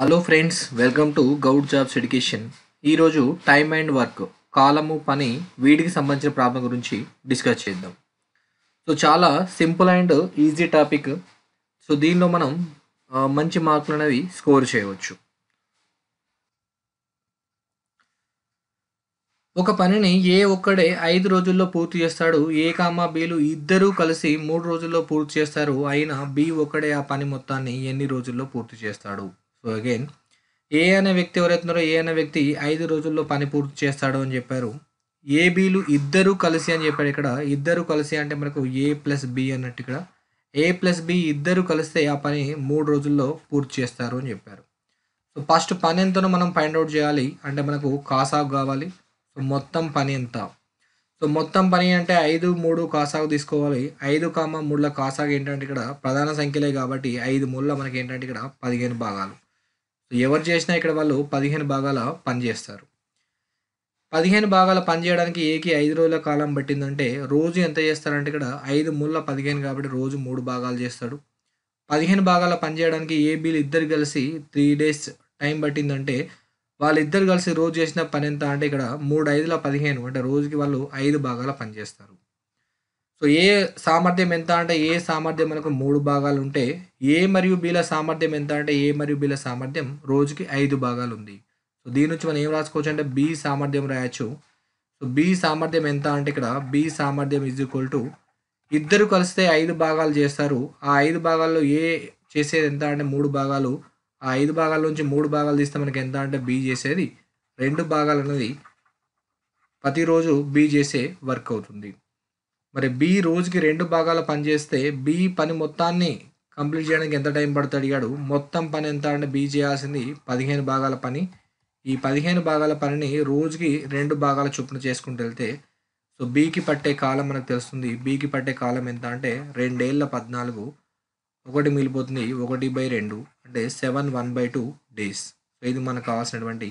hello friends welcome to Goud jobs education ఈరోజు time and work కాలము పని వీటికి సంబంధించిన ప్రాబ్లం గురించి డిస్కస్ చేద్దాం సో చాలా simple and easy topic so దీనిలో మనం మంచి మార్కులు అనేవి స్కోర్ చేయవచ్చు ఒక పనిని ఏ ఒక్కడే ఐదు రోజుల్లో పూర్తి చేస్తాడు ఏ కామా బీలు ఇద్దరూ కలిసి మూడు రోజుల్లో పూర్తి చేస్తారు అయినా బి ఒక్కడే ఆ పని మొత్తాన్ని ఎన్ని రోజుల్లో పూర్తి చేస్తాడు సో అగైన్ ఏ అనే వ్యక్తి ఎవరైతున్నారో ఏ అనే వ్యక్తి ఐదు రోజుల్లో పని పూర్తి చేస్తాడు అని చెప్పారు ఏబీలు ఇద్దరు కలిసి అని చెప్పాడు ఇక్కడ ఇద్దరు కలిసి అంటే మనకు ఏ ప్లస్ బి అన్నట్టు ఇక్కడ ఏ ప్లస్ బి ఇద్దరు కలిస్తే ఆ పని మూడు రోజుల్లో పూర్తి చేస్తారు అని చెప్పారు సో ఫస్ట్ పని ఎంతనో మనం ఫైండ్ అవుట్ చేయాలి అంటే మనకు కాసాగు కావాలి సో మొత్తం పని ఎంత సో మొత్తం పని అంటే ఐదు మూడు కాసాగు తీసుకోవాలి ఐదు కామ మూడుల కాసాగు ఏంటంటే ఇక్కడ ప్రధాన సంఖ్యలే కాబట్టి ఐదు మూడుల మనకి ఏంటంటే ఇక్కడ పదిహేను భాగాలు సో ఎవరు చేసినా ఇక్కడ వాళ్ళు పదిహేను భాగాల పనిచేస్తారు పదిహేను భాగాల పనిచేయడానికి ఏకి ఐదు రోజుల కాలం పట్టిందంటే రోజు ఎంత చేస్తారంటే ఇక్కడ ఐదు మూల పదిహేను కాబట్టి రోజు మూడు భాగాలు చేస్తాడు పదిహేను భాగాల పనిచేయడానికి ఏబీలు ఇద్దరు కలిసి త్రీ డేస్ టైం పట్టిందంటే వాళ్ళిద్దరు కలిసి రోజు చేసిన పని ఎంత అంటే ఇక్కడ మూడు ఐదుల పదిహేను అంటే రోజుకి వాళ్ళు ఐదు భాగాల పనిచేస్తారు సో ఏ సామర్థ్యం ఎంత అంటే ఏ సామర్థ్యం మనకు మూడు భాగాలు ఉంటే ఏ మరియు బీల సామర్థ్యం ఎంత అంటే ఏ మరియు బీల సామర్థ్యం రోజుకి ఐదు భాగాలు ఉంది సో దీని నుంచి మనం ఏం రాసుకోవచ్చు అంటే బి సామర్థ్యం రాయచ్చు సో బి సామర్థ్యం ఎంత అంటే ఇక్కడ బి సామర్థ్యం ఇజ్ ఈక్వల్ టు ఇద్దరు కలిస్తే ఐదు భాగాలు చేస్తారు ఆ ఐదు భాగాల్లో ఏ చేసేది ఎంత అంటే మూడు భాగాలు ఆ ఐదు భాగాల నుంచి మూడు భాగాలు తీస్తే మనకి ఎంత అంటే బి చేసేది రెండు భాగాలు అనేది ప్రతిరోజు బీ చేసే వర్క్ అవుతుంది మరి బి రోజుకి రెండు భాగాలు పనిచేస్తే బి పని మొత్తాన్ని కంప్లీట్ చేయడానికి ఎంత టైం పడుతుంది అడిగాడు మొత్తం పని ఎంత అంటే బి చేయాల్సింది పదిహేను భాగాల పని ఈ పదిహేను భాగాల పనిని రోజుకి రెండు భాగాల చొప్పున చేసుకుంటూ వెళ్తే సో బీకి పట్టే కాలం మనకు తెలుస్తుంది బీకి పట్టే కాలం ఎంత అంటే రెండేళ్ళ పద్నాలుగు ఒకటి మిగిలిపోతుంది ఒకటి బై రెండు అంటే seven one by two days ఇది మనకు కావాల్సినటువంటి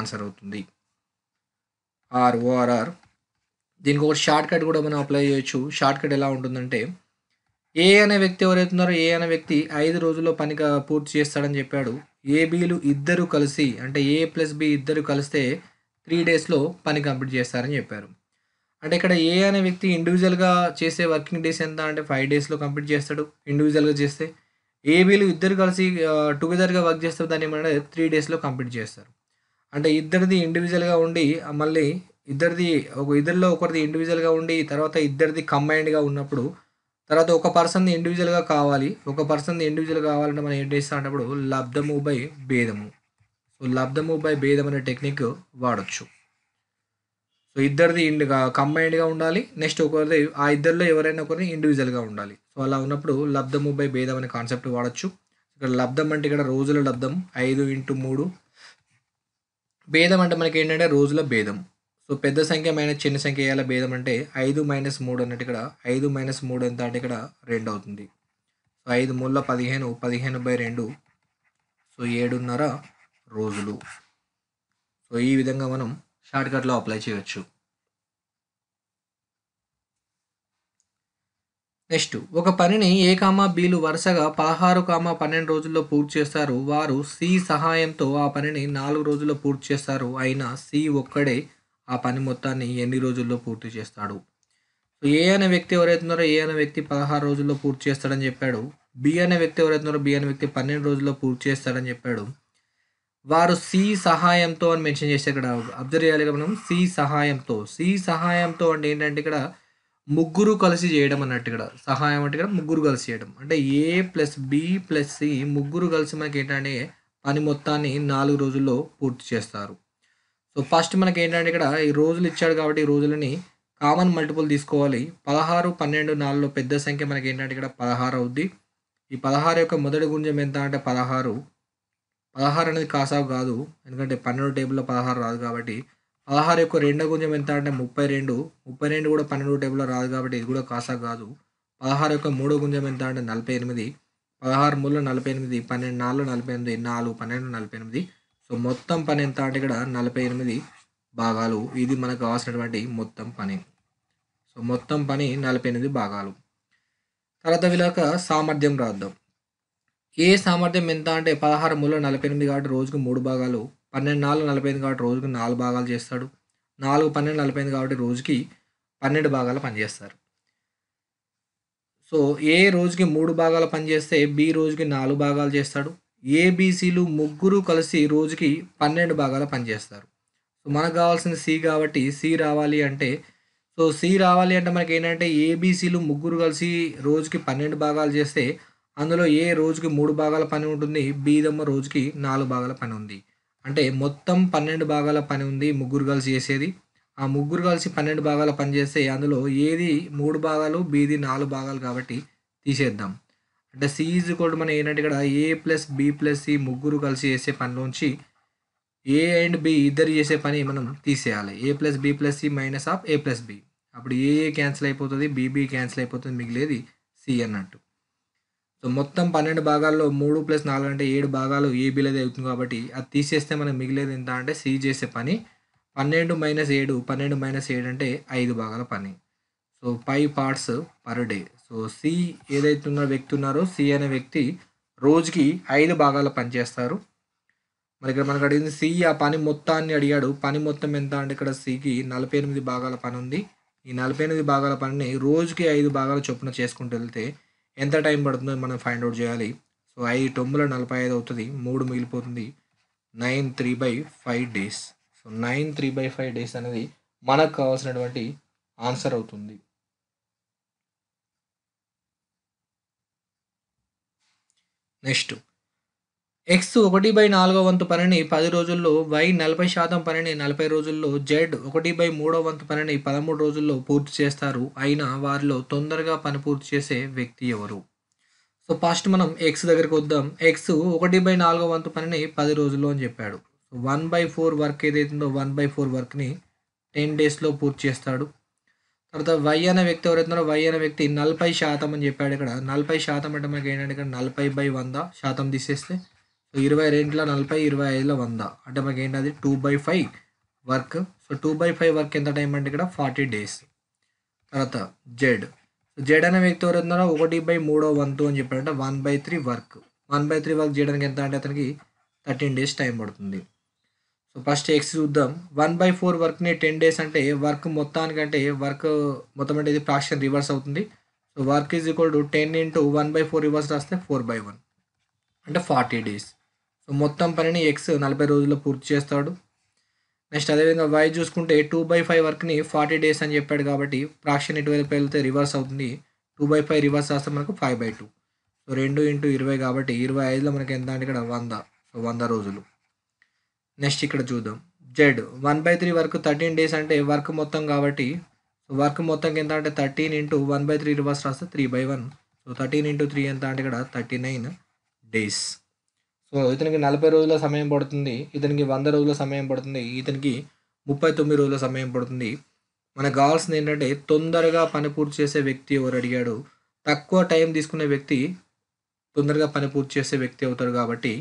ఆన్సర్ అవుతుంది ఆర్ ఓఆర్ఆర్ దీనికి ఒక షార్ట్ కట్ కూడా మనం అప్లై చేయొచ్చు షార్ట్ కట్ ఎలా ఉంటుందంటే ఏ అనే వ్యక్తి ఎవరైతున్నారో ఏ అనే వ్యక్తి ఐదు రోజుల్లో పని పూర్తి చేస్తాడని చెప్పాడు ఏబీలు ఇద్దరు కలిసి అంటే ఏ ప్లస్ బి ఇద్దరు కలిస్తే త్రీ డేస్లో పని కంప్లీట్ చేస్తారని చెప్పారు అంటే ఇక్కడ ఏ అనే వ్యక్తి ఇండివిజువల్గా చేసే వర్కింగ్ డేస్ ఎంత అంటే ఫైవ్ డేస్లో కంప్లీట్ చేస్తాడు ఇండివిజువల్గా చేస్తే ఏబీలు ఇద్దరు కలిసి టుగెదర్గా వర్క్ చేస్తారు దాన్ని ఏమంటే త్రీ డేస్లో కంప్లీట్ చేస్తారు అంటే ఇద్దరిది ఇండివిజువల్గా ఉండి మళ్ళీ ఇద్దరిది ఒక ఇద్దరిలో ఒకరిది ఇండివిజువల్గా ఉండి తర్వాత ఇద్దరిది కంబైన్డ్గా ఉన్నప్పుడు తర్వాత ఒక పర్సన్ది ఇండివిజువల్గా కావాలి ఒక పర్సన్ది ఇండివిజువల్గా కావాలంటే మనం ఏం చేస్తాం అన్నప్పుడు లబ్ధము బై భేదము సో లబ్ధము బై భేదం అనే టెక్నిక్ వాడచ్చు సో ఇద్దరిది ఇండ్గా కంబైన్డ్గా ఉండాలి నెక్స్ట్ ఒకరిది ఆ ఇద్దరిలో ఎవరైనా ఒకరిని ఇండివిజువల్గా ఉండాలి సో అలా ఉన్నప్పుడు లబ్ధము బై భేదం అనే కాన్సెప్ట్ వాడచ్చు ఇక్కడ లబ్ధం అంటే ఇక్కడ రోజుల లబ్ధం ఐదు ఇంటూ మూడు భేదం అంటే మనకి ఏంటంటే రోజుల భేదం సో పెద్ద సంఖ్య మైనస్ చిన్న సంఖ్య వేయాల భేదం అంటే ఐదు మైనస్ మూడు అన్నట్టు ఇక్కడ ఐదు మైనస్ మూడు ఎంత అంటే ఇక్కడ రెండు అవుతుంది సో ఐదు మూడుల పదిహేను పదిహేను బై రెండు సో ఏడున్నర రోజులు సో ఈ విధంగా మనం షార్ట్కట్లో అప్లై చేయవచ్చు నెక్స్ట్ ఒక పనిని ఏ కామా బీలు వరుసగా పదహారు కామా పన్నెండు రోజుల్లో పూర్తి చేస్తారు వారు సి సహాయంతో ఆ పనిని నాలుగు రోజుల్లో పూర్తి చేస్తారు అయినా సి ఒక్కడే ఆ పని మొత్తాన్ని ఎన్ని రోజుల్లో పూర్తి చేస్తాడు సో ఏ అనే వ్యక్తి ఎవరైతున్నారో ఏ అనే వ్యక్తి పదహారు రోజుల్లో పూర్తి చేస్తాడని చెప్పాడు బి అనే వ్యక్తి ఎవరైతున్నారో బి అనే వ్యక్తి పన్నెండు రోజుల్లో పూర్తి చేస్తాడని చెప్పాడు వారు సి సహాయంతో అని మెన్షన్ చేస్తే ఇక్కడ అబ్జర్వ్ చేయాలి మనం సి సహాయంతో సి సహాయంతో అంటే ఏంటంటే ఇక్కడ ముగ్గురు కలిసి చేయడం అన్నట్టు ఇక్కడ సహాయం అంటే ఇక్కడ ముగ్గురు కలిసి చేయడం అంటే A plus B plus C ముగ్గురు కలిసి మనకి ఏంటంటే పని మొత్తాన్ని నాలుగు రోజుల్లో పూర్తి చేస్తారు సో ఫస్ట్ మనకి ఏంటంటే ఇక్కడ ఈ రోజులు ఇచ్చాడు కాబట్టి ఈ రోజులని కామన్ మల్టిపుల్ తీసుకోవాలి పదహారు పన్నెండు నాలుగులో పెద్ద సంఖ్య మనకి ఏంటంటే ఇక్కడ పదహారు అవుద్ది ఈ పదహారు యొక్క మొదటి గుంజం ఎంత అంటే పదహారు పదహారు అనేది కాసావు కాదు ఎందుకంటే పన్నెండు టేబుల్లో పదహారు రాదు కాబట్టి పదహారు యొక్క రెండో గుంజం ఎంత అంటే ముప్పై రెండు ముప్పై రెండు కూడా పన్నెండు టేబుల్లో రాదు కాబట్టి ఇది కూడా కాసా కాదు పదహారు యొక్క మూడో గుంజం ఎంత అంటే నలభై ఎనిమిది పదహారు మూడులో నలభై ఎనిమిది పన్నెండు నాలుగు నలభై ఎనిమిది నాలుగు పన్నెండు నలభై ఎనిమిది సో మొత్తం పని ఎంత అంటే ఇక్కడ నలభై ఎనిమిది భాగాలు ఇది మనకు కావాల్సినటువంటి మొత్తం పని సో మొత్తం పని నలభై ఎనిమిది భాగాలు తర్వాత వీళ్ళక సామర్థ్యం రాద్దాం ఏ సామర్థ్యం ఎంత అంటే పదహారు మూలలో నలభై ఎనిమిది కాబట్టి రోజుకు మూడు భాగాలు పన్నెండు నాలుగు నలభై ఎనిమిది కాబట్టి రోజుకు నాలుగు భాగాలు చేస్తాడు నాలుగు పన్నెండు నలభై ఎనిమిది కాబట్టి రోజుకి పన్నెండు భాగాలు పనిచేస్తారు సో ఏ రోజుకి మూడు భాగాలు పనిచేస్తే బి రోజుకి నాలుగు భాగాలు చేస్తాడు ఏబీసీలు ముగ్గురు కలిసి రోజుకి పన్నెండు భాగాలు పనిచేస్తారు సో మనకు కావాల్సిన సి కాబట్టి సి రావాలి అంటే సో సి రావాలి అంటే మనకి ఏంటంటే ఏబీసీలు ముగ్గురు కలిసి రోజుకి పన్నెండు భాగాలు చేస్తే అందులో ఏ రోజుకి మూడు భాగాల పని ఉంటుంది బీదమ్మ రోజుకి నాలుగు భాగాల పని ఉంది అంటే మొత్తం పన్నెండు భాగాల పని ఉంది ముగ్గురు కలిసి చేసేది ఆ ముగ్గురు కలిసి పన్నెండు భాగాల పని చేస్తే అందులో ఏది మూడు భాగాలు బీది నాలుగు భాగాలు కాబట్టి తీసేద్దాం అంటే సి ఈజ్ ఈక్వల్ మనం ఏంటంటే ఇక్కడ A plus B plus C ముగ్గురు కలిసి చేసే పనిలోంచి ఏ అండ్ బి ఇద్దరు చేసే పని మనం తీసేయాలి A plus B plus C minus of A plus B అప్పుడు ఏ ఏ క్యాన్సిల్ అయిపోతుంది బీబీ క్యాన్సిల్ అయిపోతుంది మిగిలేది సి అన్నట్టు సో మొత్తం పన్నెండు భాగాల్లో మూడు ప్లస్ నాలుగు అంటే ఏడు భాగాలు ఏబీలది అవుతుంది కాబట్టి అది తీసేస్తే మనం మిగిలేదు ఎంత అంటే సి చేసే పని పన్నెండు మైనస్ ఏడు పన్నెండు మైనస్ ఏడు అంటే ఐదు భాగాల పని so five parts per day so C ఏదైతే ఉన్న వ్యక్తి ఉన్నారో సి అనే వ్యక్తి రోజుకి ఐదు భాగాలు పనిచేస్తారు మరి ఇక్కడ మనకు అడిగింది సి ఆ పని మొత్తాన్ని అడిగాడు పని మొత్తం ఎంత అంటే ఇక్కడ సికి నలభై ఎనిమిది భాగాల పని ఉంది ఈ నలభై ఎనిమిది భాగాల పనిని రోజుకి ఐదు భాగాలు చొప్పున చేసుకుంటూ వెళ్తే ఎంత టైం పడుతుందో మనం ఫైండ్ అవుట్ చేయాలి సో ఐదు తొమ్మిదిలో నలభై ఐదు అవుతుంది మూడు మిగిలిపోతుంది nine three by five days so nine three by five days అనేది మనకు కావాల్సినటువంటి ఆన్సర్ అవుతుంది నెక్స్ట్ ఎక్స్ ఒకటి బై నాలుగో వంతు పనిని పది రోజుల్లో వై నలభై శాతం పనిని నలభై రోజుల్లో జెడ్ ఒకటి బై మూడో వంతు పనిని పదమూడు రోజుల్లో పూర్తి చేస్తారు అయినా వారిలో తొందరగా పని పూర్తి చేసే వ్యక్తి ఎవరు సో ఫస్ట్ మనం ఎక్స్ దగ్గరికి వద్దాం ఎక్స్ ఒకటి బై నాలుగో వంతు పనిని పది రోజుల్లో అని చెప్పాడు వన్ బై ఫోర్ వర్క్ ఏదైతుందో వన్ బై ఫోర్ వర్క్ని టెన్ డేస్లో పూర్తి చేస్తాడు తర్వాత వై అనే వ్యక్తి ఎవరైతున్నారో వై అనే వ్యక్తి నలభై శాతం అని చెప్పాడు ఇక్కడ నలభై శాతం అంటే మనకి ఏంటంటే ఇక్కడ నలభై బై వంద శాతం తీసేస్తే సో ఇరవై రెండులో నలభై ఇరవై ఐదులో వంద అంటే మనకి ఏంటది two by five work so two by five work ఎంత టైం అంటే ఇక్కడ ఫార్టీ డేస్ తర్వాత జెడ్ జెడ్ అనే వ్యక్తి ఎవరైతున్నారో ఒకటి బై మూడో వంతు అని చెప్పాడంటే one by three work one by three work చేయడానికి ఎంత అంటే అతనికి థర్టీన్ డేస్ టైం పడుతుంది సో ఫస్ట్ ఎక్స్ చూద్దాం వన్ బై ఫోర్ వర్క్ని టెన్ డేస్ అంటే వర్క్ మొత్తానికంటే వర్క్ మొత్తం అంటే ఇది ఫ్రాక్షన్ రివర్స్ అవుతుంది so work is equal to ten into one by four reverse రాస్తే ఫోర్ బై వన్ అంటే ఫార్టీ డేస్ సో మొత్తం పనిని ఎక్స్ నలభై రోజుల్లో పూర్తి చేస్తాడు నెక్స్ట్ అదేవిధంగా వై చూసుకుంటే టూ బై ఫైవ్ వర్క్ని ఫార్టీ డేస్ అని చెప్పాడు కాబట్టి ఫ్రాక్షన్ ఇటువైపు వెళ్తే రివర్స్ అవుతుంది టూ బై ఫైవ్ రివర్స్ రాస్తే మనకు ఫైవ్ బై టూ సో రెండు ఇంటూ ఇరవై కాబట్టి ఇరవై ఐదులో మనకి ఎంత అంటే ఇక్కడ వంద సో వంద రోజులు నెక్స్ట్ ఇక్కడ చూద్దాం Z one by three work thirteen days అంటే వర్క్ మొత్తం కాబట్టి వర్క్ మొత్తం ఎంత అంటే thirteen into one by three reverse రాస్తే three by one so thirteen into three ఎంత అంటే ఇక్కడ థర్టీ నైన్ డేస్ సో ఇతనికి నలభై రోజుల సమయం పడుతుంది ఇతనికి వంద రోజుల సమయం పడుతుంది ఇతనికి ముప్పై తొమ్మిది రోజుల సమయం పడుతుంది మనకు కావాల్సింది ఏంటంటే తొందరగా పని పూర్తి చేసే వ్యక్తి ఎవరు అడిగాడు తక్కువ టైం తీసుకునే వ్యక్తి తొందరగా పని పూర్తి చేసే వ్యక్తి అవుతాడు కాబట్టి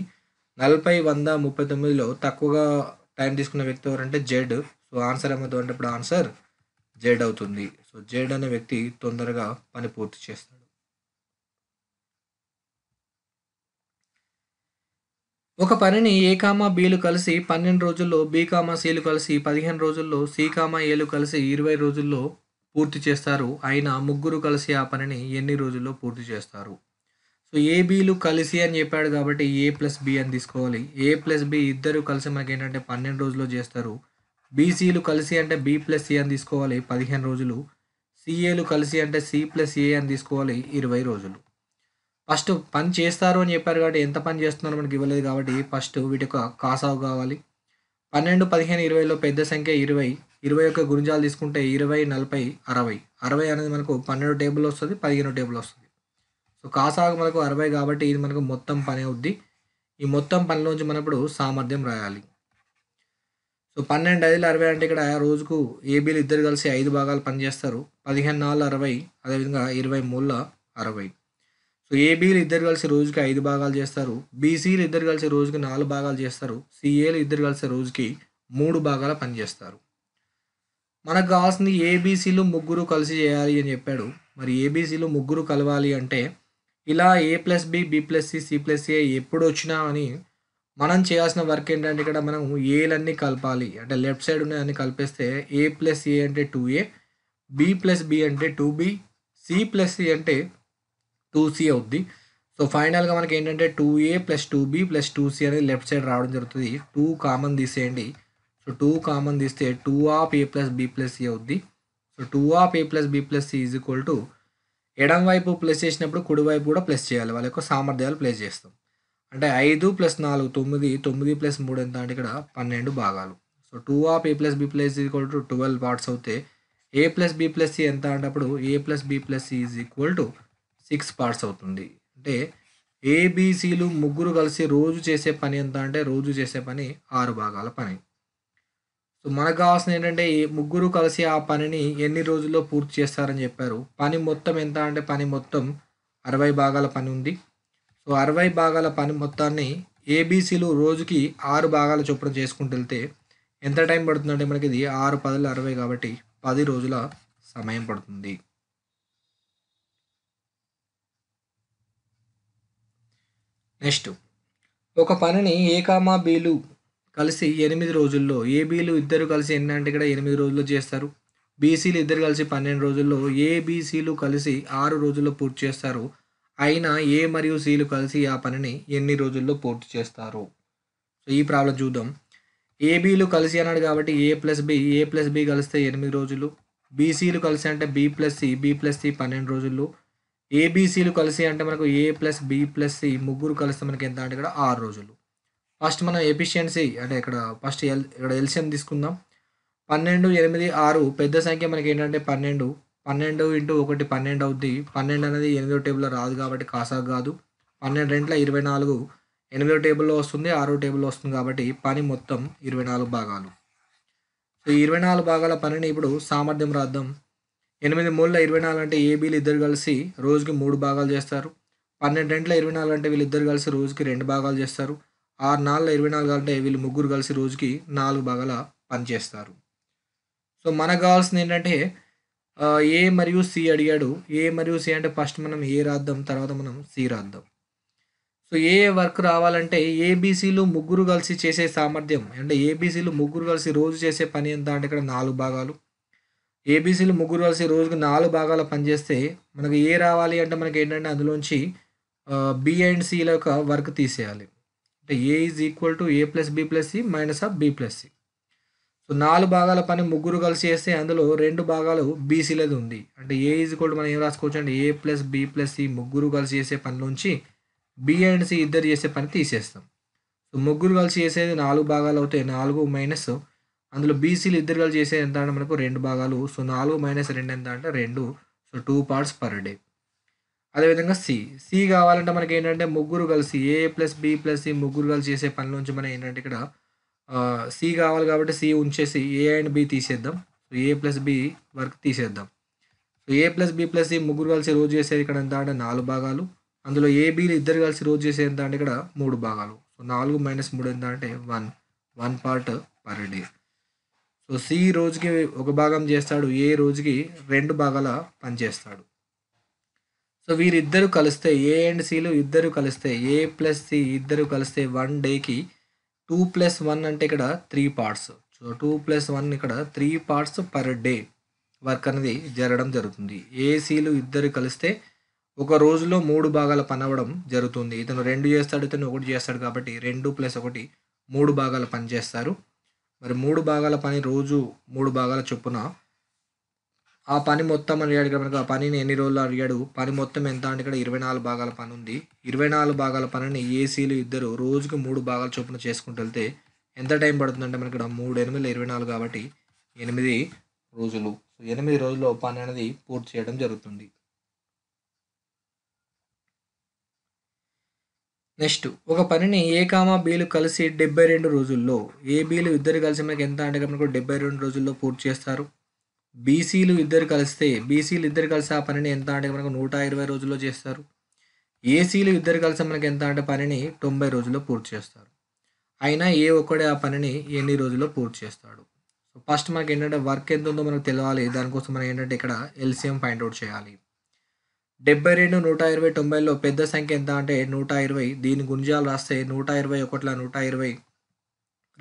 నలభై వంద ముప్పై తొమ్మిదిలో తక్కువగా టైం తీసుకున్న వ్యక్తి ఎవరంటే జెడ్ సో ఆన్సర్ ఏమవుతుంది అంటే ఇప్పుడు ఆన్సర్ జెడ్ అవుతుంది సో జెడ్ అనే వ్యక్తి తొందరగా పని పూర్తి చేస్తాడు ఒక పనిని ఏ కామా బీలు కలిసి పన్నెండు రోజుల్లో బీకామా కామా సీలు కలిసి పదిహేను రోజుల్లో సి కామా ఏలు కలిసి ఇరవై రోజుల్లో పూర్తి చేస్తారు అయినా ముగ్గురు కలిసి ఆ పనిని ఎన్ని రోజుల్లో పూర్తి చేస్తారు సో ఏబీలు కలిసి అని చెప్పాడు కాబట్టి ఏ ప్లస్ బి అని తీసుకోవాలి ఏ ప్లస్ బి ఇద్దరు కలిసి మనకి ఏంటంటే పన్నెండు రోజుల్లో చేస్తారు బీసీలు కలిసి అంటే బి ప్లస్ సి అని తీసుకోవాలి పదిహేను రోజులు సిఏలు కలిసి అంటే సి ప్లస్ ఏ అని తీసుకోవాలి ఇరవై రోజులు ఫస్ట్ పని చేస్తారు అని చెప్పారు కాబట్టి ఎంత పని చేస్తున్నారో మనకి ఇవ్వలేదు కాబట్టి ఫస్ట్ వీటి యొక్క కాసావు కావాలి పన్నెండు పదిహేను ఇరవైలో పెద్ద సంఖ్య ఇరవై ఇరవై యొక్క గురించాలు తీసుకుంటే ఇరవై నలభై అరవై అరవై అనేది మనకు పన్నెండు టేబుల్ వస్తుంది పదిహేను టేబుల్ వస్తుంది సో కాసాగు మనకు అరవై కాబట్టి ఇది మనకు మొత్తం పని అవుద్ది ఈ మొత్తం పనిలోంచి మనం ఇప్పుడు సామర్థ్యం రాయాలి సో పన్నెండు ఐదులు అరవై అంటే ఇక్కడ రోజుకు ఏబీలు ఇద్దరు కలిసి ఐదు భాగాలు పనిచేస్తారు పదిహేను నాలుగు అరవై అదేవిధంగా ఇరవై మూల అరవై సో ఏబీలు ఇద్దరు కలిసి రోజుకి ఐదు భాగాలు చేస్తారు బీసీలు ఇద్దరు కలిసి రోజుకి నాలుగు భాగాలు చేస్తారు సిఏలు ఇద్దరు కలిసి రోజుకి మూడు భాగాలు పనిచేస్తారు మనకు కావాల్సింది ఏబీసీలు ముగ్గురు కలిసి చేయాలి అని చెప్పాడు మరి ఏబీసీలు ముగ్గురు కలవాలి అంటే ఇలా A plus B B plus C C plus A ఎప్పుడు వచ్చినా అని మనం చేయాల్సిన వర్క్ ఏంటంటే ఇక్కడ మనం ఏలన్నీ కలపాలి అంటే లెఫ్ట్ సైడ్ ఉన్నదాన్ని కలిపేస్తే ఏ ప్లస్ ఏ అంటే two A B plus B అంటే two B C plus C అంటే టూ సి అవుద్ది సో ఫైనల్గా మనకి ఏంటంటే two A plus two B plus two C అనేది లెఫ్ట్ సైడ్ రావడం జరుగుతుంది టూ కామన్ తీసేయండి సో టూ కామన్ తీస్తే two of A plus B plus C అవుద్ది so two of A plus B plus C is equal to ఎడం వైపు plus చేసినప్పుడు కుడివైపు కూడా ప్లస్ చేయాలి వాళ్ళ యొక్క సామర్థ్యాలు ప్లస్ చేస్తాం అంటే ఐదు ప్లస్ నాలుగు తొమ్మిది తొమ్మిది ప్లస్ మూడు ఎంత అంటే ఇక్కడ పన్నెండు భాగాలు so two of A plus B plus equal to twelve parts అవుతే A plus B plus C ఎంత అంటప్పుడు A plus B plus C is equal to six parts అవుతుంది అంటే ఏబీసీలు ముగ్గురు కలిసి రోజు చేసే పని ఎంత అంటే రోజు చేసే పని ఆరు భాగాల పని సో మనకు కావాల్సిన ఏంటంటే ముగ్గురు కలిసి ఆ పనిని ఎన్ని రోజుల్లో పూర్తి చేస్తారని చెప్పారు పని మొత్తం ఎంత అంటే పని మొత్తం అరవై భాగాల పని ఉంది సో అరవై భాగాల పని మొత్తాన్ని ఏబీసీలు రోజుకి ఆరు భాగాల చొప్పున చేసుకుంటూ వెళ్తే ఎంత టైం పడుతుందంటే మనకి ఇది ఆరు పదులు అరవై కాబట్టి పది రోజుల సమయం పడుతుంది నెక్స్ట్ ఒక పనిని ఏ కామా బీలు కలిసి ఎనిమిది రోజుల్లో ఏబీలు ఇద్దరు కలిసి ఎన్ని అంటే ఇక్కడ ఎనిమిది రోజుల్లో చేస్తారు బీసీలు ఇద్దరు కలిసి పన్నెండు రోజుల్లో ఏబీసీలు కలిసి ఆరు రోజుల్లో పూర్తి చేస్తారు అయినా ఏ మరియు సీలు కలిసి ఆ పనిని ఎన్ని రోజుల్లో పూర్తి చేస్తారు సో ఈ ప్రాబ్లం చూద్దాం ఏబీలు కలిసి అన్నాడు కాబట్టి A plus B A plus B కలిస్తే ఎనిమిది రోజులు బీసీలు కలిసి అంటే B plus C B plus C పన్నెండు రోజులు ఏబీసీలు కలిసి అంటే మనకు A plus B plus C ముగ్గురు కలిస్తే మనకి ఎంత అంటే ఇక్కడ ఆరు రోజులు ఫస్ట్ మనం ఎఫిషియన్సీ అంటే ఇక్కడ ఫస్ట్ ఎల్ ఇక్కడ ఎల్సిఎం తీసుకుందాం పన్నెండు ఎనిమిది ఆరు పెద్ద సంఖ్య మనకి ఏంటంటే పన్నెండు పన్నెండు ఇంటూ ఒకటి పన్నెండు అవుద్ది పన్నెండు అనేది ఎనిమిదో టేబుల్లో రాదు కాబట్టి కాసా కాదు పన్నెండు రెంట్ల ఇరవై నాలుగు ఎనిమిదో టేబుల్లో వస్తుంది ఆరో టేబుల్లో వస్తుంది కాబట్టి పని మొత్తం ఇరవై నాలుగు భాగాలు సో ఇరవై నాలుగు భాగాల పనిని ఇప్పుడు సామర్థ్యం రాద్దాం ఎనిమిది మూడుల ఇరవై నాలుగు అంటే ఏబీలు ఇద్దరు కలిసి రోజుకి మూడు భాగాలు చేస్తారు పన్నెండు రెంట్ల ఇరవై నాలుగు అంటే వీళ్ళిద్దరు కలిసి రోజుకి రెండు భాగాలు చేస్తారు ఆరు నాలుగు ఇరవై నాలుగు అంటే వీళ్ళు ముగ్గురు కలిసి రోజుకి నాలుగు భాగాల పనిచేస్తారు సో మనకు కావాల్సింది ఏంటంటే ఏ మరియు సి అడిగాడు ఏ మరియు సి అంటే ఫస్ట్ మనం ఏ రాద్దాం తర్వాత మనం సి రాద్దాం సో ఏ వర్క్ రావాలంటే ఏబీసీలు ముగ్గురు కలిసి చేసే సామర్థ్యం అంటే ఏబీసీలు ముగ్గురు కలిసి రోజు చేసే పని ఎంత అంటే ఇక్కడ నాలుగు భాగాలు ఏబీసీలు ముగ్గురు కలిసి రోజుకి నాలుగు భాగాల పనిచేస్తే మనకు ఏ రావాలి అంటే మనకి ఏంటంటే అందులోంచి బి అండ్ సిల యొక్క వర్క్ తీసేయాలి అంటే A is equal to A plus B plus C minus of B plus C so నాలుగు భాగాల పని ముగ్గురు కలిసి చేస్తే అందులో రెండు భాగాలు బీసీలది ఉంది అంటే ఏ ఈజ్ ఈక్వల్ టు మనం ఏం రాసుకోవచ్చు అంటే A plus B plus C ముగ్గురు కలిసి చేసే పనిలోంచి బి అండ్ సి ఇద్దరు చేసే పని తీసేస్తాం సో ముగ్గురు కలిసి చేసేది నాలుగు భాగాలు అవుతాయి నాలుగు మైనస్ అందులో బీసీలు ఇద్దరు కలిసి చేసేది ఎంత అంటే మనకు రెండు భాగాలు సో నాలుగు మైనస్ రెండు ఎంత అంటే రెండు so two parts per day అదేవిధంగా సి సి కావాలంటే మనకి ఏంటంటే ముగ్గురు కలిసి A plus B plus C ముగ్గురు కలిసి చేసే నుంచి మనం ఏంటంటే ఇక్కడ సి కావాలి కాబట్టి సి ఉంచేసి ఏ అండ్ బి తీసేద్దాం so A plus B work తీసేద్దాం so A plus B plus C ముగ్గురు కలిసి రోజు చేసేది ఇక్కడ ఎంత అంటే నాలుగు భాగాలు అందులో ఏబీలు ఇద్దరు కలిసి రోజు చేసేది ఎంత అంటే ఇక్కడ మూడు భాగాలు సో నాలుగు మైనస్ మూడు ఎంత అంటే one one part per day so C రోజుకి ఒక భాగం చేస్తాడు ఏ రోజుకి రెండు భాగాల పనిచేస్తాడు సో వీరిద్దరు కలిస్తే ఏ అండ్ సిలు ఇద్దరు కలిస్తే ఏ ప్లస్ సి ఇద్దరు కలిస్తే వన్ డేకి టూ ప్లస్ వన్ అంటే ఇక్కడ three parts so two plus one ఇక్కడ three parts per day work అనేది జరగడం జరుగుతుంది ఏసీలు ఇద్దరు కలిస్తే ఒక రోజులో మూడు భాగాల పని అవ్వడం జరుగుతుంది ఇతను రెండు చేస్తాడు ఇతను ఒకటి చేస్తాడు కాబట్టి రెండు ప్లస్ ఒకటి మూడు భాగాల పని చేస్తారు మరి మూడు భాగాల పని రోజు మూడు భాగాల చొప్పున ఆ పని మొత్తం అడిగాడు మనకు ఆ పనిని ఎన్ని రోజులు అడిగాడు పని మొత్తం ఎంత అంటే ఇక్కడ ఇరవై నాలుగు భాగాల పని ఉంది ఇరవై నాలుగు భాగాల పనిని ఏసీలు ఇద్దరు రోజుకు మూడు భాగాల చొప్పున చేసుకుంటూ వెళ్తే ఎంత టైం పడుతుందంటే మనకి ఇక్కడ మూడు ఎనిమిది ఇరవై నాలుగు కాబట్టి ఎనిమిది రోజులు ఎనిమిది రోజుల్లో పని అనేది పూర్తి చేయడం జరుగుతుంది నెక్స్ట్ ఒక పనిని ఏ కామా బీలు కలిసి డెబ్బై రెండు రోజుల్లో ఏ బీలు ఇద్దరు కలిసి మనకి ఎంత అంటే మనకు డెబ్బై రెండు రోజుల్లో పూర్తి చేస్తారు బీసీలు ఇద్దరు కలిస్తే బీసీలు ఇద్దరు కలిసి ఆ పనిని ఎంత అంటే మనకు నూట ఇరవై రోజుల్లో చేస్తారు ఏసీలు ఇద్దరు కలిసి మనకి ఎంత అంటే పనిని తొంభై రోజుల్లో పూర్తి చేస్తారు అయినా ఏ ఒక్కడే ఆ పనిని ఎన్ని రోజుల్లో పూర్తి చేస్తాడు సో ఫస్ట్ మనకి ఏంటంటే వర్క్ ఎంత ఉందో మనకు తెలవాలి దానికోసం మనం ఏంటంటే ఇక్కడ ఎల్సిఎం ఫైండ్ అవుట్ చేయాలి డెబ్బై రెండు నూట ఇరవై తొంభైలో పెద్ద సంఖ్య ఎంత అంటే నూట ఇరవై దీని గుంజాలు రాస్తే నూట ఇరవై ఒకట్ల నూట ఇరవై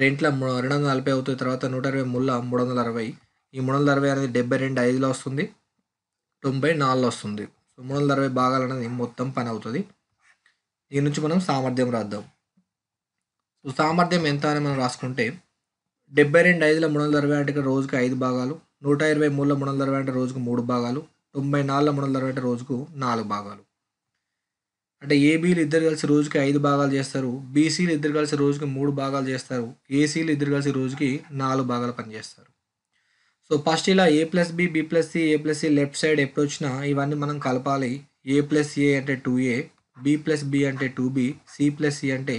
రెంట్ల రెండు వందల నలభై అవుతుంది తర్వాత నూట ఇరవై ముళ్ళ మూడు వందల అరవై ఈ మూడు వందల అరవై అనేది డెబ్బై రెండు ఐదులో వస్తుంది తొంభై నాలుగులో వస్తుంది సో మూడు వందల అరవై భాగాలు అనేది మొత్తం పని అవుతుంది దీని నుంచి మనం సామర్థ్యం రాద్దాం సో సామర్థ్యం ఎంత అని మనం రాసుకుంటే డెబ్బై రెండు ఐదుల మూడు వందల అరవై అంటే రోజుకి ఐదు భాగాలు నూట ఇరవై మూడులో మూడు వందల అరవై అంటే రోజుకు మూడు భాగాలు తొంభై నాలుగులో మూడు వందల అరవై అంటే రోజుకు నాలుగు భాగాలు అంటే ఏబీలు ఇద్దరు కలిసి రోజుకి ఐదు భాగాలు చేస్తారు బీసీలు ఇద్దరు కలిసి రోజుకి మూడు భాగాలు చేస్తారు ఏసీలు ఇద్దరు కలిసి రోజుకి నాలుగు భాగాలు పనిచేస్తారు సో ఫస్ట్ ఇలా A plus B B plus C A plus C left side ఎప్పుడు వచ్చినా ఇవన్నీ మనం కలపాలి ఏ ప్లస్ ఏ అంటే two A B plus B అంటే two B C plus C అంటే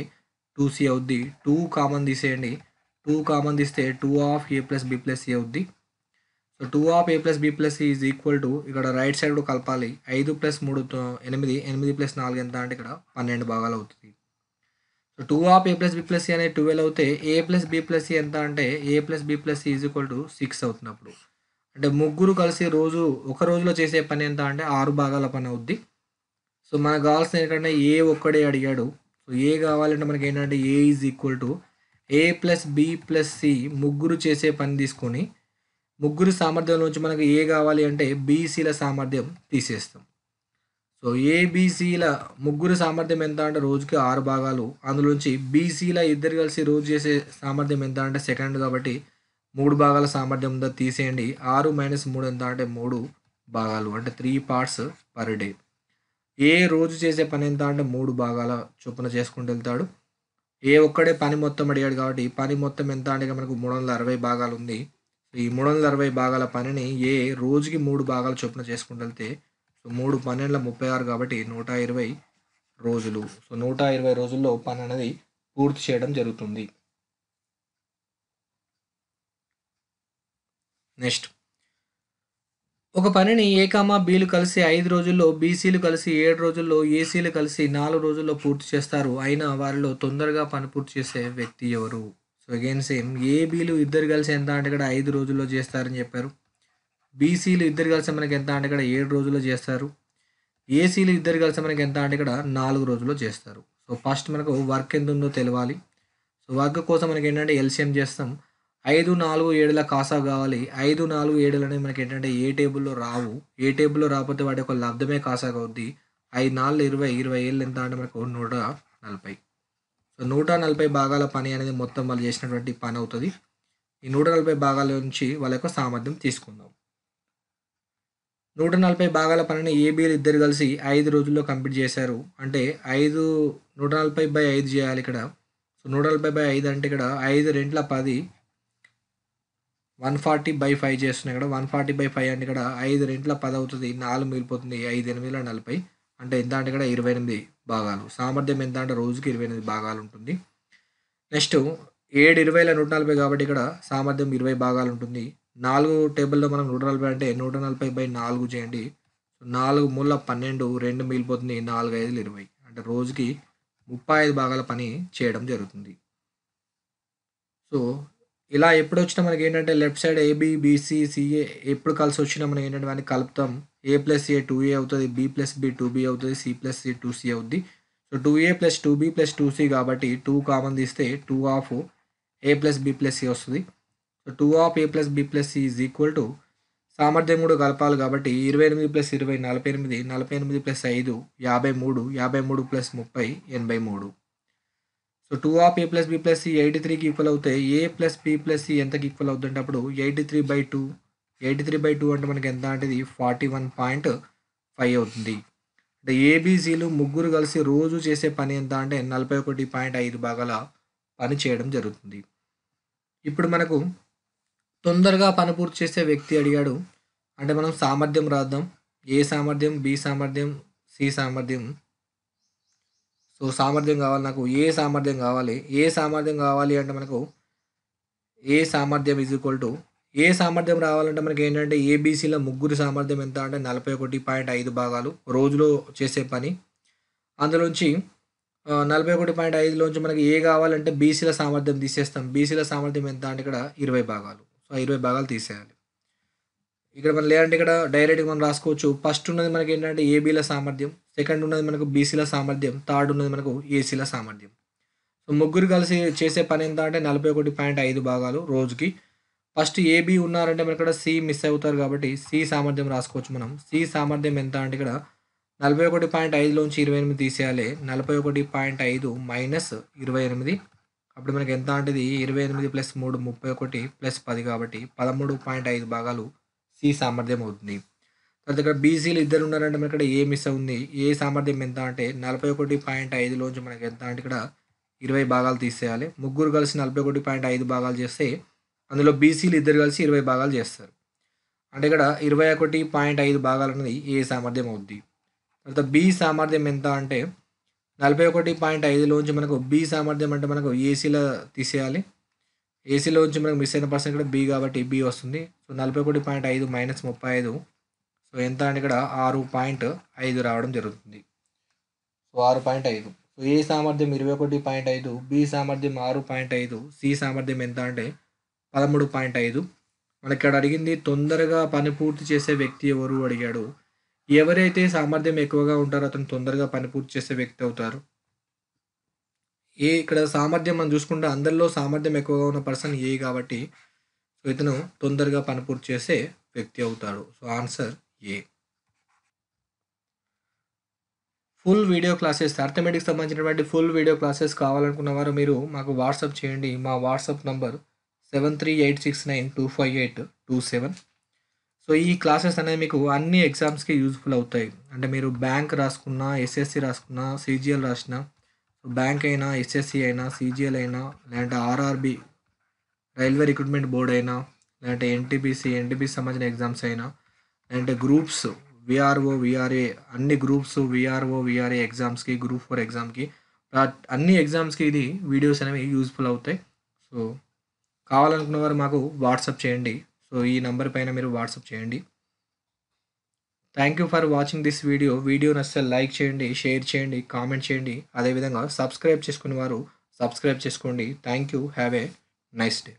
టూ సి అవుద్ది టూ కామన్ తీసేయండి టూ కామన్ తీస్తే two of A plus B plus C అవుద్ది so two of A plus B plus C is equal to ఇక్కడ right side కలపాలి ఐదు plus మూడు ఎనిమిది ఎనిమిది ప్లస్ నాలుగు ఎంత అంటే ఇక్కడ పన్నెండు భాగాలు అవుతుంది two of A plus B plus C అనేది ట్వెల్వ్ అవుతే A plus B plus C ఎంత అంటే A plus B plus C is equal to six అవుతున్నప్పుడు అంటే ముగ్గురు కలిసి రోజు ఒక రోజులో చేసే పని ఎంత అంటే ఆరు భాగాల పని అవుద్ది సో మనకు కావాల్సిన ఏంటంటే ఏ ఒక్కడే అడిగాడు సో ఏ కావాలంటే మనకి ఏంటంటే A is equal to A plus B plus C ముగ్గురు చేసే పని తీసుకొని ముగ్గురు సామర్థ్యం నుంచి మనకు ఏ కావాలి అంటే బీసీల సామర్థ్యం తీసేస్తాం సో ఏబీసీల ముగ్గురు సామర్థ్యం ఎంత అంటే రోజుకి ఆరు భాగాలు అందులోంచి బీసీల ఇద్దరు కలిసి రోజు చేసే సామర్థ్యం ఎంత అంటే సెకండ్ కాబట్టి మూడు భాగాల సామర్థ్యం ఉందా తీసేయండి ఆరు మైనస్ మూడు ఎంత అంటే మూడు భాగాలు అంటే three parts per day A రోజు చేసే పని ఎంత అంటే మూడు భాగాల చొప్పున చేసుకుంటూ వెళ్తాడు ఏ ఒక్కడే పని మొత్తం అడిగాడు కాబట్టి పని మొత్తం ఎంత అంటే మనకు మూడు వందల అరవై భాగాలు ఉంది ఈ మూడు వందల అరవై భాగాల పనిని ఏ రోజుకి మూడు భాగాలు చొప్పున చేసుకుంటూ వెళ్తే సో మూడు పన్నెండుల ముప్పై ఆరు కాబట్టి నూట ఇరవై రోజులు సో నూట ఇరవై రోజుల్లో పని అనేది పూర్తి చేయడం జరుగుతుంది నెక్స్ట్ ఒక పనిని ఏకామా బీలు కలిసి ఐదు రోజుల్లో బీసీలు కలిసి ఏడు రోజుల్లో ఏసీలు కలిసి నాలుగు రోజుల్లో పూర్తి చేస్తారు అయినా వారిలో తొందరగా పని పూర్తి చేసే వ్యక్తి ఎవరు సో అగైన్ సేమ్ ఏ బీలు ఇద్దరు కలిసి ఎంత అంటే ఇక్కడ ఐదు రోజుల్లో చేస్తారని చెప్పారు బీసీలు ఇద్దరు కలిసి మనకి ఎంత అంటే ఇక్కడ ఏడు రోజుల్లో చేస్తారు ఏసీలు ఇద్దరు కలిసి మనకి ఎంత అంటే ఇక్కడ నాలుగు రోజుల్లో చేస్తారు సో ఫస్ట్ మనకు వర్క్ ఎంత ఉందో తెలియాలి సో వర్క్ కోసం మనకి ఏంటంటే ఎల్సిఎం చేస్తాం ఐదు నాలుగు ఏడుల కాసా కావాలి ఐదు నాలుగు ఏడులు అనేవి మనకి ఏంటంటే ఏ టేబుల్లో రావు ఏ టేబుల్లో రాకపోతే వాటి యొక్క లబ్ధమే కాసా కావద్ది ఐదు నాలుగు ఇరవై ఇరవై ఏళ్ళు ఎంత అంటే మనకు నూట నలభై సో నూట నలభై భాగాల పని అనేది మొత్తం వాళ్ళు చేసినటువంటి పని అవుతుంది ఈ నూట నలభై భాగాల నుంచి వాళ్ళ యొక్క సామర్థ్యం తీసుకుందాం నూట నలభై భాగాల పనిని ఏబీలు ఇద్దరు కలిసి ఐదు రోజుల్లో కంప్లీట్ చేశారు అంటే ఐదు నూట నలభై బై ఐదు చేయాలి ఇక్కడ సో నూట నలభై బై ఐదు అంటే ఇక్కడ ఐదు రెంట్ల పది వన్ ఫార్టీ బై ఫైవ్ చేస్తున్నాయి ఇక్కడ వన్ ఫార్టీ బై ఫైవ్ అంటే ఇక్కడ ఐదు రెంట్ల పది అవుతుంది నాలుగు మిగిలిపోతుంది ఐదు ఎనిమిదిలో నలభై అంటే ఎంత అంటే ఇక్కడ ఇరవై ఎనిమిది భాగాలు సామర్థ్యం ఎంత అంటే రోజుకి ఇరవై ఎనిమిది భాగాలు ఉంటుంది నెక్స్ట్ ఏడు ఇరవైల నూట నలభై కాబట్టి ఇక్కడ సామర్థ్యం ఇరవై భాగాలు ఉంటుంది నాలుగు టేబుల్లో మనం నూట నలభై అంటే నూట నలభై బై నాలుగు చేయండి నాలుగు మూల పన్నెండు రెండు మిగిలిపోతుంది నాలుగు ఐదులు ఇరవై అంటే రోజుకి ముప్పై ఐదు భాగాల పని చేయడం జరుగుతుంది సో ఇలా ఎప్పుడు వచ్చినా మనకి ఏంటంటే left side A B B C C A ఎప్పుడు కలిసి వచ్చినా మనం ఏంటంటే వాటిని కలుపుతాం ఏ ప్లస్ ఏ టూ ఏ అవుతుంది B plus B two B అవుతుంది C plus C two C అవుద్ది so two A plus two B plus two C కాబట్టి టూ కామన్ తీస్తే two of A plus B plus C వస్తుంది two of A plus B plus C is equal to సామర్థ్యం కూడా కలపాలి కాబట్టి ఇరవై ఎనిమిది ప్లస్ ఇరవై నలభై ఎనిమిది నలభై ఎనిమిది ప్లస్ ఐదు యాభై మూడు యాభై మూడు ప్లస్ ముప్పై ఎనభై మూడు so two of A plus B plus C eighty త్రీకి ఈక్వల్ అవుతే A plus B plus C ఎంతకి ఈక్వల్ అవుతుందంటే అప్పుడు eighty three by two eighty three by two అంటే మనకి ఎంత అంటే ఫార్టీ వన్ పాయింట్ ఫైవ్ అవుతుంది అంటే ఏబీసీలు ముగ్గురు కలిసి రోజు చేసే పని ఎంత అంటే నలభై ఒకటి పాయింట్ ఐదు భాగాల పని చేయడం జరుగుతుంది ఇప్పుడు మనకు తొందరగా పని పూర్తి చేసే వ్యక్తి అడిగాడు అంటే మనం సామర్థ్యం రాద్దాం ఏ సామర్థ్యం బి సామర్థ్యం సి సామర్థ్యం సో సామర్థ్యం కావాలి నాకు ఏ సామర్థ్యం కావాలి ఏ సామర్థ్యం కావాలి అంటే మనకు ఏ సామర్థ్యం ఇజ్ ఈక్వల్ టు ఏ సామర్థ్యం రావాలంటే మనకి ఏంటంటే ఏబీసీలో ముగ్గురు సామర్థ్యం ఎంత అంటే నలభై ఒకటి పాయింట్ ఐదు భాగాలు రోజులో చేసే పని అందులోంచి నలభై ఒకటి పాయింట్ ఐదులోంచి మనకి ఏ కావాలంటే బీసీల సామర్థ్యం తీసేస్తాం బీసీల సామర్థ్యం ఎంత అంటే ఇక్కడ ఇరవై భాగాలు సో ఇరవై భాగాలు తీసేయాలి ఇక్కడ మనం లేదంటే ఇక్కడ డైరెక్ట్గా మనం రాసుకోవచ్చు ఫస్ట్ ఉన్నది మనకి ఏంటంటే ఏబీల సామర్థ్యం సెకండ్ ఉన్నది మనకు బీసీల సామర్థ్యం థర్డ్ ఉన్నది మనకు ఏసీల సామర్థ్యం సో ముగ్గురు కలిసి చేసే పని ఎంత అంటే నలభై ఒకటి పాయింట్ ఐదు భాగాలు రోజుకి ఫస్ట్ ఏబీ ఉన్నారంటే మనకి ఇక్కడ సి మిస్ అవుతారు కాబట్టి సి సామర్థ్యం రాసుకోవచ్చు మనం సి సామర్థ్యం ఎంత అంటే ఇక్కడ నలభై ఒకటి పాయింట్ ఐదులోంచి ఇరవై ఎనిమిది తీసేయాలి నలభై ఒకటి పాయింట్ ఐదు మైనస్ ఇరవై ఎనిమిది అప్పుడు మనకి ఎంత అంటే ఇరవై ఎనిమిది ప్లస్ మూడు ముప్పై ఒకటి ప్లస్ పది కాబట్టి పదమూడు పాయింట్ ఐదు భాగాలు సి సామర్థ్యం అవుతుంది తర్వాత ఇక్కడ బీసీలు ఇద్దరు ఉన్నారంటే మనకి ఇక్కడ ఏ మిస్ అవుతుంది ఏ సామర్థ్యం ఎంత అంటే నలభై ఒకటి పాయింట్ ఐదులోంచి మనకి ఎంత అంటే ఇక్కడ ఇరవై భాగాలు తీసేయాలి ముగ్గురు కలిసి నలభై ఒకటి పాయింట్ ఐదు భాగాలు చేస్తే అందులో బీసీలు ఇద్దరు కలిసి ఇరవై భాగాలు చేస్తారు అంటే ఇక్కడ ఇరవై ఒకటి పాయింట్ ఐదు భాగాలు అనేది ఏ సామర్థ్యం అవుద్ది తర్వాత బి సామర్థ్యం ఎంత అంటే నలభై ఒకటి పాయింట్ ఐదులోంచి మనకు బి సామర్థ్యం అంటే మనకు ఏసీలో తీసేయాలి ఏసీలోంచి మనకు మిస్ అయిన పర్సెంట్ కూడా బి కాబట్టి బి వస్తుంది సో నలభై ఒకటి పాయింట్ ఐదు మైనస్ ముప్పై ఐదు సో ఎంత అంటే ఇక్కడ ఆరు పాయింట్ ఐదు రావడం జరుగుతుంది సో ఆరు పాయింట్ ఐదు సో ఏ సామర్థ్యం ఇరవై ఒకటి పాయింట్ ఐదు బి సామర్థ్యం ఆరు పాయింట్ ఐదు సి సామర్థ్యం ఎంత అంటే పదమూడు పాయింట్ ఐదు మనకి ఇక్కడ అడిగింది తొందరగా పని పూర్తి చేసే వ్యక్తి ఎవరు అడిగాడు ఎవరైతే సామర్థ్యం ఎక్కువగా ఉంటారో అతను తొందరగా పని పూర్తి చేసే వ్యక్తి అవుతారు ఏ ఇక్కడ సామర్థ్యం మనం చూసుకుంటే అందరిలో సామర్థ్యం ఎక్కువగా ఉన్న పర్సన్ ఏ కాబట్టి సో ఇతను తొందరగా పని పూర్తి చేసే వ్యక్తి అవుతాడు so answer A full video classes arithmetic సంబంధించినటువంటి ఫుల్ వీడియో క్లాసెస్ కావాలనుకున్న వారు మీరు మాకు వాట్సాప్ చేయండి మా WhatsApp number seven three eight six nine two five eight two seven so ఈ క్లాసెస్ అనేవి మీకు అన్ని ఎగ్జామ్స్కి యూజ్ఫుల్ అవుతాయి అంటే మీరు బ్యాంక్ రాసుకున్నా ఎస్ఎస్సి రాసుకున్నా సీజీఎల్ రాసినా బ్యాంక్ అయినా ఎస్ఎస్సి అయినా సీజీఎల్ అయినా లేదంటే ఆర్ఆర్బి రైల్వే రిక్రూట్మెంట్ బోర్డ్ అయినా లేదంటే ఎన్టీపీసీ ఎన్టీపీసీ సంబంధించిన ఎగ్జామ్స్ అయినా లేదంటే గ్రూప్స్ విఆర్ఓ విఆర్ఏ అన్ని గ్రూప్స్ విఆర్ఓ విఆర్ఏ ఎగ్జామ్స్కి గ్రూప్ ఫోర్ ఎగ్జామ్కి అన్ని ఎగ్జామ్స్కి ఇది వీడియోస్ అనేవి యూజ్ఫుల్ అవుతాయి సో కావాలనుకున్న వారు మాకు వాట్సాప్ చేయండి సో ఈ నంబర్ పైన మీరు వాట్సాప్ చేయండి thank you for watching this video video నచ్చితే లైక్ చేయండి షేర్ చేయండి కామెంట్ చేయండి అదేవిధంగా సబ్స్క్రైబ్ చేసుకునే వారు సబ్స్క్రైబ్ చేసుకోండి thank you have a nice day